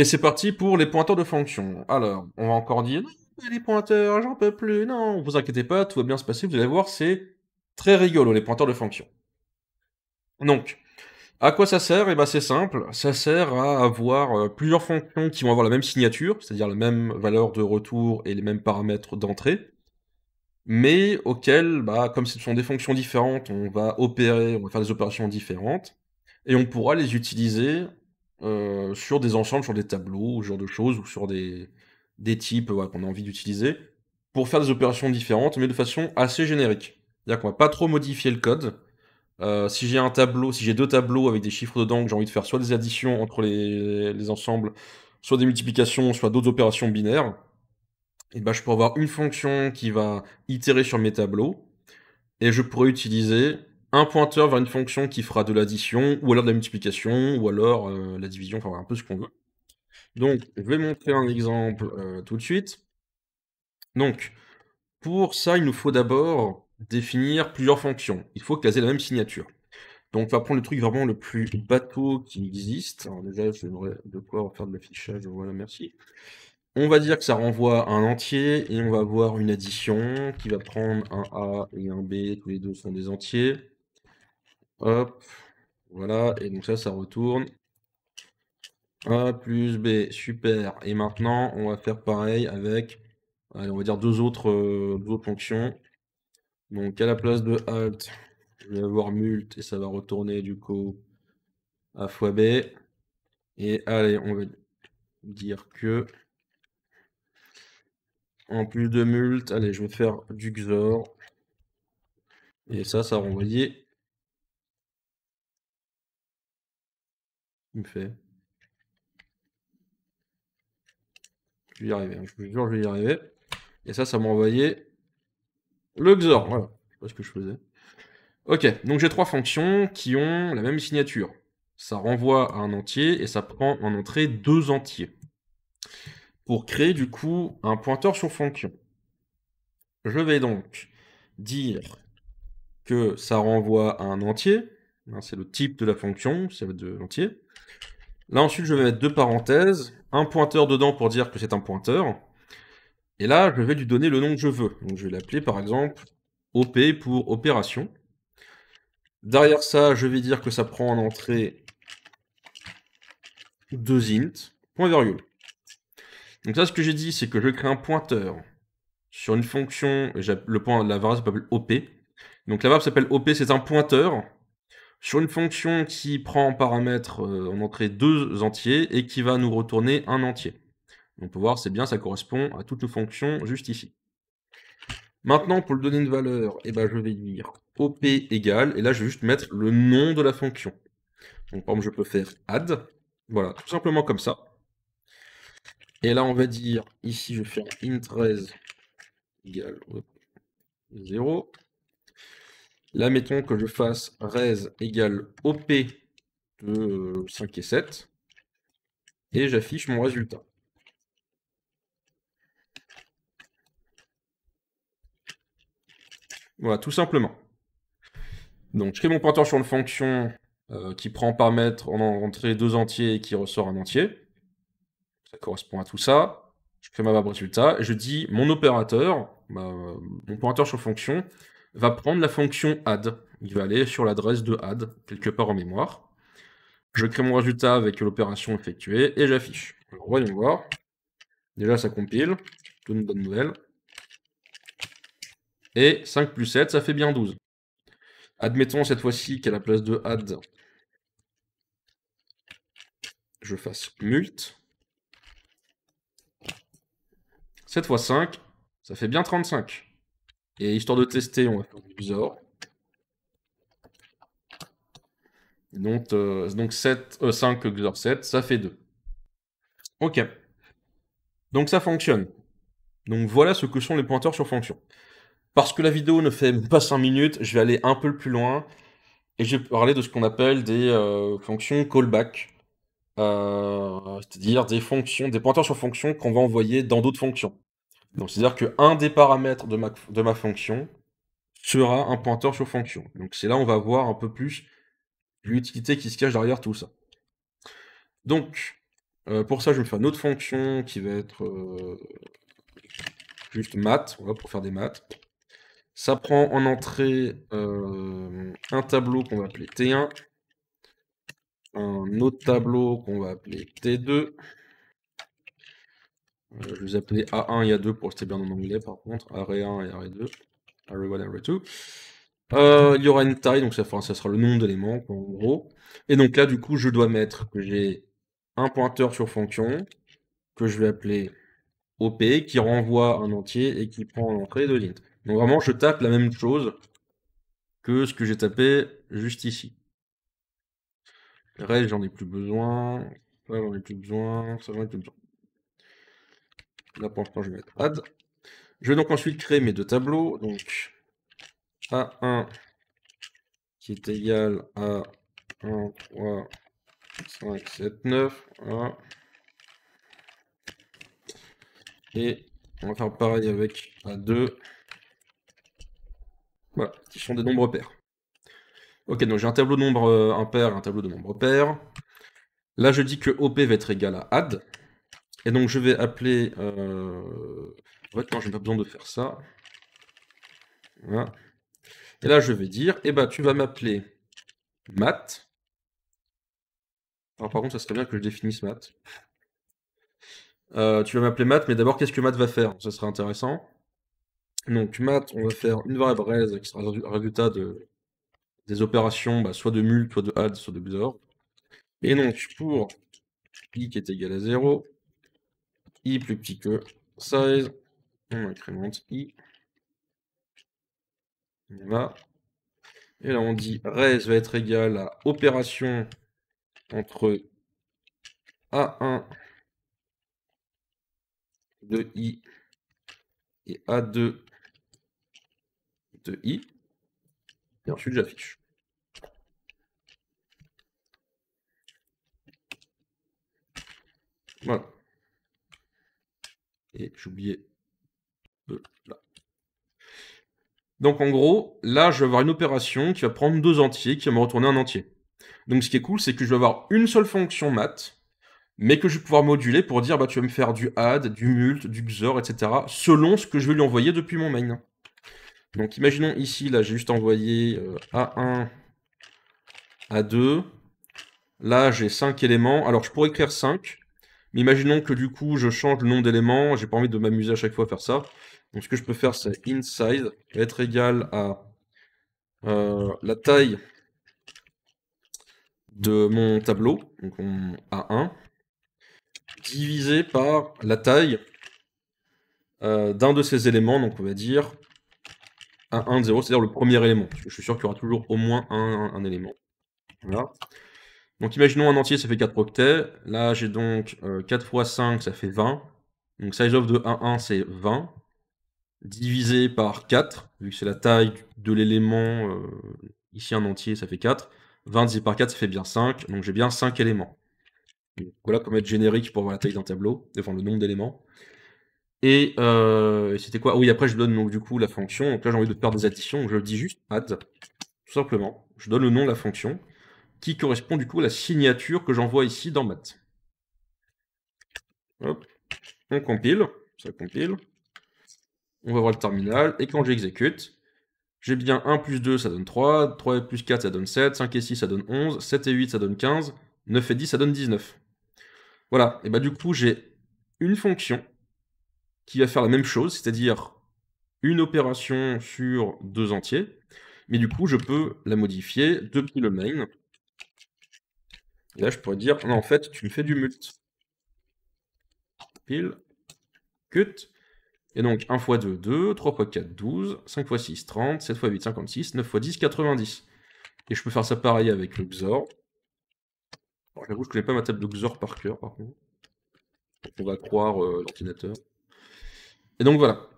Et c'est parti pour les pointeurs de fonction. Alors, on va encore dire, les pointeurs, j'en peux plus, non, vous inquiétez pas, tout va bien se passer, vous allez voir, c'est très rigolo, les pointeurs de fonction. Donc, à quoi ça sert Eh ben c'est simple, ça sert à avoir euh, plusieurs fonctions qui vont avoir la même signature, c'est-à-dire la même valeur de retour et les mêmes paramètres d'entrée, mais auxquelles, bah, comme ce sont des fonctions différentes, on va opérer, on va faire des opérations différentes, et on pourra les utiliser euh, sur des ensembles, sur des tableaux, genre de choses, ou sur des, des types qu'on a envie d'utiliser, pour faire des opérations différentes, mais de façon assez générique. C'est-à-dire qu'on va pas trop modifier le code. Euh, si j'ai un tableau, si j'ai deux tableaux avec des chiffres dedans, que j'ai envie de faire soit des additions entre les, les ensembles, soit des multiplications, soit d'autres opérations binaires, et eh ben je pourrais avoir une fonction qui va itérer sur mes tableaux, et je pourrais utiliser un pointeur vers une fonction qui fera de l'addition, ou alors de la multiplication, ou alors euh, la division, enfin un peu ce qu'on veut. Donc, je vais montrer un exemple euh, tout de suite. Donc, pour ça, il nous faut d'abord définir plusieurs fonctions. Il faut qu'elles aient la même signature. Donc, on va prendre le truc vraiment le plus bateau qui existe. Alors déjà, j'aimerais de quoi faire de l'affichage, voilà, merci. On va dire que ça renvoie un entier, et on va avoir une addition qui va prendre un A et un B, tous les deux sont des entiers. Hop, voilà, et donc ça, ça retourne. A plus B, super. Et maintenant, on va faire pareil avec, allez, on va dire deux autres, euh, autres fonctions. Donc à la place de alt, je vais avoir mult et ça va retourner du coup A fois B. Et allez, on va dire que en plus de mult, allez, je vais faire du XOR. Et ça, ça va me fait. Je vais y arriver. Hein. Je vous jure, je vais y arriver. Et ça, ça m'a envoyé le Xor. Voilà. Je sais pas ce que je faisais. Ok, donc j'ai trois fonctions qui ont la même signature. Ça renvoie à un entier et ça prend en entrée deux entiers. Pour créer du coup un pointeur sur fonction. Je vais donc dire que ça renvoie à un entier. Hein, c'est le type de la fonction, c'est de l'entier. Là, ensuite, je vais mettre deux parenthèses, un pointeur dedans pour dire que c'est un pointeur. Et là, je vais lui donner le nom que je veux. Donc, je vais l'appeler, par exemple, OP pour opération. Derrière ça, je vais dire que ça prend en entrée deux int, point virgule. Donc ça ce que j'ai dit, c'est que je crée un pointeur sur une fonction, le point la variable s'appelle OP. Donc la variable s'appelle OP, c'est un pointeur sur une fonction qui prend en paramètre, euh, en entrée, deux entiers et qui va nous retourner un entier. On peut voir, c'est bien, ça correspond à toutes nos fonctions juste ici. Maintenant, pour lui donner une valeur, eh ben, je vais dire op égale, et là, je vais juste mettre le nom de la fonction. Donc, par exemple, je peux faire add, voilà, tout simplement comme ça. Et là, on va dire, ici, je fais faire int13 égale 0, Là, mettons que je fasse res égale OP de 5 et 7. Et j'affiche mon résultat. Voilà, tout simplement. Donc, je crée mon pointeur sur une fonction euh, qui prend mètre en entrée deux entiers et qui ressort un entier. Ça correspond à tout ça. Je crée ma barre résultat. Et je dis mon opérateur, mon pointeur sur fonction, va prendre la fonction add. Il va aller sur l'adresse de add, quelque part en mémoire. Je crée mon résultat avec l'opération effectuée et j'affiche. Alors voyons voir. Déjà, ça compile. Tout une bonne nouvelle. Et 5 plus 7, ça fait bien 12. Admettons cette fois-ci qu'à la place de add, je fasse mult. 7 fois 5, ça fait bien 35. Et histoire de tester, on va faire euh, euh, XOR. Donc, donc 7, 5 XOR 7, ça fait 2. Ok. Donc ça fonctionne. Donc voilà ce que sont les pointeurs sur fonction. Parce que la vidéo ne fait pas 5 minutes, je vais aller un peu plus loin et je vais parler de ce qu'on appelle des euh, fonctions callback. c'est-à-dire des fonctions, des pointeurs sur fonctions qu'on va envoyer dans d'autres fonctions. Donc c'est-à-dire qu'un des paramètres de ma, de ma fonction sera un pointeur sur fonction. Donc c'est là on va voir un peu plus l'utilité qui se cache derrière tout ça. Donc euh, pour ça je me faire une autre fonction qui va être euh, juste maths, pour faire des maths. Ça prend en entrée euh, un tableau qu'on va appeler T1, un autre tableau qu'on va appeler T2, euh, je vais les appeler A1 et A2 pour rester bien en anglais par contre, arrêt 1 e et arrêt 2, array 1 et array 2. E euh, il y aura une taille, donc ça, sera le nombre d'éléments en gros. Et donc là du coup je dois mettre que j'ai un pointeur sur fonction, que je vais appeler OP, qui renvoie un entier et qui prend l'entrée de l'int. Donc vraiment je tape la même chose que ce que j'ai tapé juste ici. Reste j'en ai plus besoin, ça j'en ai plus besoin, ça j'en ai plus besoin. Là, pour l'instant, je vais mettre add. Je vais donc ensuite créer mes deux tableaux. Donc, A1 qui est égal à 1, 3, 5, 7, 9. Voilà. Et on va faire pareil avec A2. Voilà, qui sont des nombres pairs. Ok, donc j'ai un tableau de nombres euh, impairs, un tableau de nombres pairs. Là, je dis que OP va être égal à add. Et donc je vais appeler... En fait, je n'ai pas besoin de faire ça. Voilà. Et là, je vais dire, eh bah, tu vas m'appeler mat. Alors par contre, ça serait bien que je définisse mat. Euh, tu vas m'appeler mat, mais d'abord, qu'est-ce que mat va faire Ça serait intéressant. Donc mat, on va faire une variable res qui sera le résultat de, des opérations, bah, soit de mul, soit de add, soit de XOR. Et donc, pour i qui est égal à 0, i plus petit que size, on incrémente i. va, Et là, on dit res va être égal à opération entre A1 de i et A2 de i. Et ensuite, j'affiche. Et oublié Donc en gros, là, je vais avoir une opération qui va prendre deux entiers, qui va me retourner un entier. Donc ce qui est cool, c'est que je vais avoir une seule fonction math, mais que je vais pouvoir moduler pour dire, bah, tu vas me faire du add, du mult, du xor, etc., selon ce que je vais lui envoyer depuis mon main. Donc imaginons ici, là, j'ai juste envoyé A1, euh, A2. Là, j'ai 5 éléments. Alors, je pourrais écrire 5, mais imaginons que du coup, je change le nombre d'éléments, j'ai pas envie de m'amuser à chaque fois à faire ça. Donc ce que je peux faire, c'est inside être égal à euh, la taille de mon tableau, donc A1, divisé par la taille euh, d'un de ces éléments, donc on va dire A1, 0, c'est-à-dire le premier élément, je suis sûr qu'il y aura toujours au moins un, un élément. Voilà. Donc imaginons un entier, ça fait 4 octets. Là, j'ai donc 4 x 5, ça fait 20. Donc size of de 1, 1, c'est 20. Divisé par 4, vu que c'est la taille de l'élément, euh, ici un entier, ça fait 4. 20 divisé par 4, ça fait bien 5. Donc j'ai bien 5 éléments. voilà comment être générique pour voir la taille d'un tableau, enfin le nombre d'éléments. Et euh, c'était quoi ah Oui, après je donne donc du coup la fonction. Donc là j'ai envie de faire des additions, donc je dis juste add, tout simplement. Je donne le nom de la fonction qui correspond du coup à la signature que j'envoie ici dans math. Hop. On compile, ça compile. On va voir le terminal, et quand j'exécute, j'ai bien 1 plus 2, ça donne 3, 3 plus 4, ça donne 7, 5 et 6, ça donne 11, 7 et 8, ça donne 15, 9 et 10, ça donne 19. Voilà, et bah du coup, j'ai une fonction qui va faire la même chose, c'est-à-dire une opération sur deux entiers, mais du coup, je peux la modifier depuis le main et là, je pourrais dire, en fait, tu me fais du mult. Pile, cut. Et donc 1 x 2, 2, 3 x 4, 12, 5 x 6, 30, 7 x 8, 56, 9 x 10, 90. Et je peux faire ça pareil avec le XOR. Alors je connais pas ma table de XOR par cœur, par contre. on va croire euh, l'ordinateur. Et donc voilà.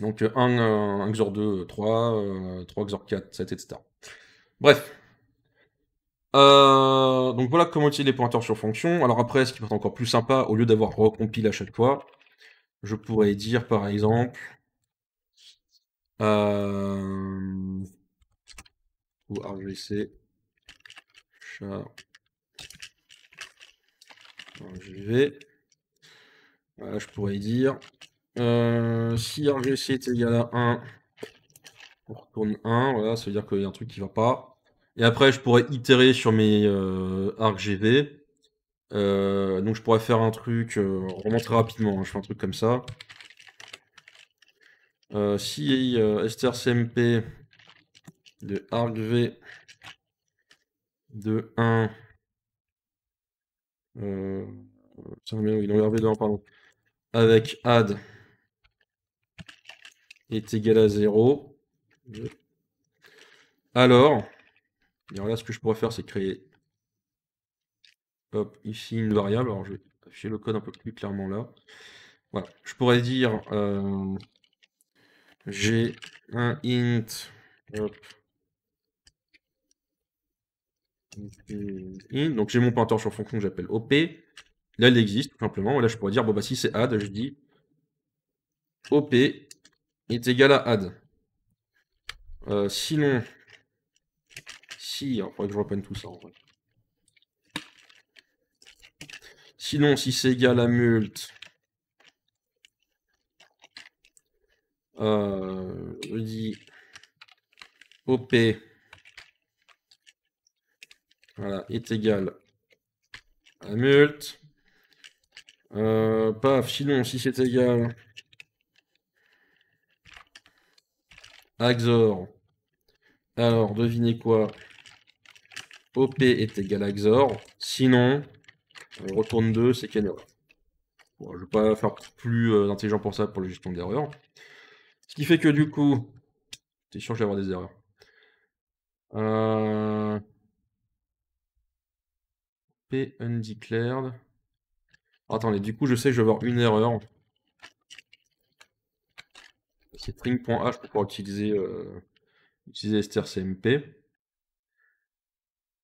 Donc 1, euh, euh, XOR 2, 3, 3 XOR 4, 7, etc. Bref, euh, donc voilà comment utiliser les pointeurs sur fonction. Alors après, ce qui être encore plus sympa, au lieu d'avoir recompile à chaque fois, je pourrais dire par exemple. Euh, ou RGC. Char. RGV. Voilà, je pourrais dire. Euh, si RGC est égal à 1, on retourne 1. Voilà, ça veut dire qu'il y a un truc qui va pas. Et après, je pourrais itérer sur mes euh, euh, donc, je pourrais faire un truc euh, vraiment très rapidement. Hein, je fais un truc comme ça. Euh, si euh, STRCMP de argv de 1 euh, oui, non, 2 hein, pardon, avec add est égal à 0 alors alors là, ce que je pourrais faire, c'est créer ici une variable. Alors, je vais afficher le code un peu plus clairement là. Voilà. Je pourrais dire euh, j'ai un int. donc j'ai mon pointeur sur fonction que j'appelle op. Là, il existe tout simplement. là, je pourrais dire bon bah si c'est add, je dis op est égal à add. Euh, sinon, si, il faudrait que je reprenne tout ça en vrai. Sinon, si c'est égal à mult, euh, je dis OP voilà, est égal à mult. Euh, paf, sinon, si c'est égal à XOR, alors devinez quoi OP est égal à XOR. Sinon, on retourne 2, c'est qu'il y a une erreur. je ne vais pas faire plus d'intelligence euh, intelligent pour ça, pour la gestion d'erreur. Ce qui fait que du coup, c'est sûr que je vais avoir des erreurs. Euh, P undeclared. Attendez, du coup, je sais que je vais avoir une erreur. C'est string.h pour pouvoir utiliser, euh, utiliser strcmp.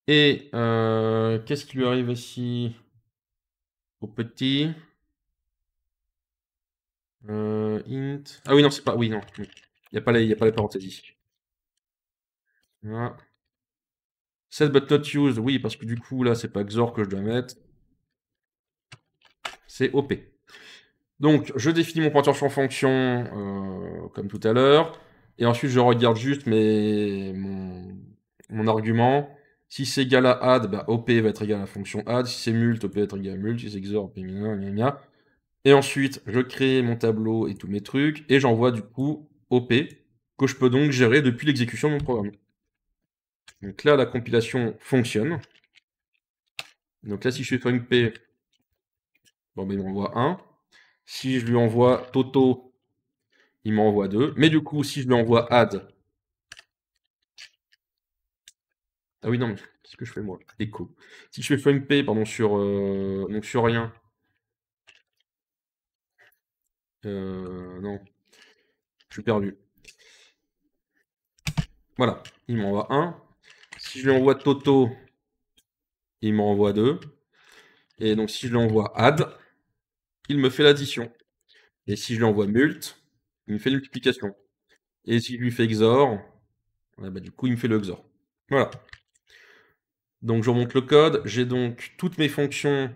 Et euh, qu'est-ce qui lui arrive ici, au petit euh, Int. Ah oui, non, c'est pas. Oui, non. Il n'y a, pas les, y a pas les parenthèses ici. Set but not used. Oui, parce que du coup, là, c'est pas XOR que je dois mettre. C'est OP. Donc, je définis mon pointeur en fonction euh, comme tout à l'heure. Et ensuite, je regarde juste mes, mon argument si c'est égal à add, bah, OP va être égal à la fonction add. Si c'est mult, OP va être égal à mult. Si c'est XOR, OP, gna, Et ensuite, je crée mon tableau et tous mes trucs, et j'envoie du coup OP, que je peux donc gérer depuis l'exécution de mon programme. Donc là, la compilation fonctionne. Donc là, si je fais funp, P, bon, ben, il m'envoie 1. Si je lui envoie Toto, il m'envoie 2. Mais du coup, si je lui envoie add, Ah oui, non, qu'est-ce que je fais moi? Écho. Si je fais pay, pardon, sur, euh, sur rien. Euh, non, je suis perdu. Voilà, il m'envoie 1. Si je lui envoie Toto, il m'envoie 2. Et donc si je lui envoie add, il me fait l'addition. Et si je lui envoie mult, il me fait la multiplication. Et si je lui fais XOR, bah, du coup, il me fait le XOR. Voilà. Donc je remonte le code, j'ai donc toutes mes fonctions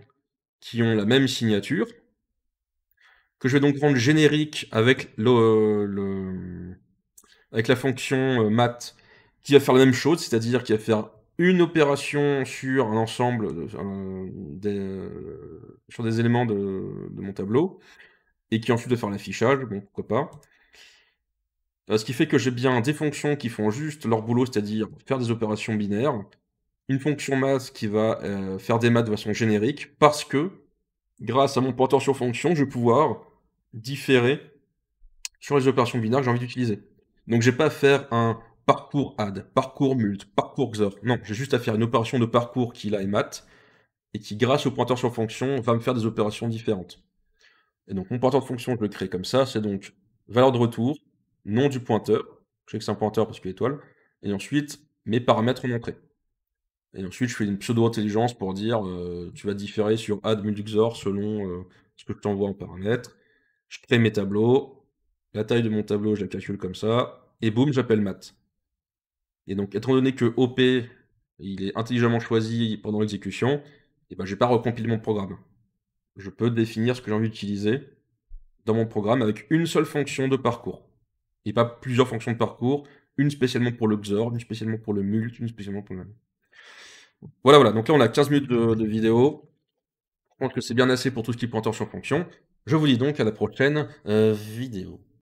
qui ont la même signature, que je vais donc rendre générique avec, la fonction euh, math qui va faire la même chose, c'est-à-dire qui va faire une opération sur un ensemble, euh, euh, sur des éléments de, mon tableau, et qui ensuite va faire l'affichage, bon pourquoi pas. ce qui fait que j'ai bien des fonctions qui font juste leur boulot, c'est-à-dire faire des opérations binaires, une fonction masse qui va euh, faire des maths de façon générique, parce que, grâce à mon pointeur sur fonction, je vais pouvoir différer sur les opérations binaires que j'ai envie d'utiliser. Donc j'ai pas à faire un parcours add, parcours mult, parcours xor. Non, j'ai juste à faire une opération de parcours qui là est math, et qui grâce au pointeur sur fonction va me faire des opérations différentes. Et donc mon pointeur de fonction, je le crée comme ça, c'est donc valeur de retour, nom du pointeur, je sais que c'est un pointeur parce qu'il est étoile, et ensuite mes paramètres en et ensuite, je fais une pseudo-intelligence pour dire euh, tu vas différer sur add XOR selon euh, ce que je t'envoie en paramètres. Je crée mes tableaux. La taille de mon tableau, je la calcule comme ça. Et boum, j'appelle mat. Et donc, étant donné que OP, il est intelligemment choisi pendant l'exécution, et eh ben, je n'ai pas recompilé mon programme. Je peux définir ce que j'ai envie d'utiliser dans mon programme avec une seule fonction de parcours. Et pas plusieurs fonctions de parcours, une spécialement pour le XOR, une spécialement pour le MULT, une spécialement pour le voilà, voilà. Donc là, on a 15 minutes de, vidéo. Je pense que c'est bien assez pour tout ce qui est pointeur sur fonction. Je vous dis donc à la prochaine euh, vidéo.